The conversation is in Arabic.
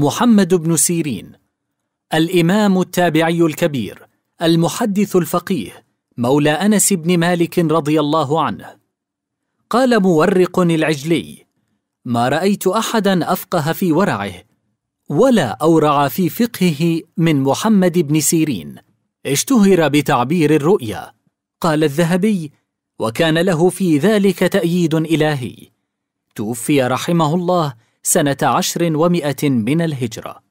محمد بن سيرين الامام التابعي الكبير المحدث الفقيه مولى انس بن مالك رضي الله عنه قال مورق العجلي ما رايت احدا افقه في ورعه ولا اورع في فقهه من محمد بن سيرين اشتهر بتعبير الرؤيا قال الذهبي وكان له في ذلك تاييد الهي توفي رحمه الله سنة عشر ومائة من الهجرة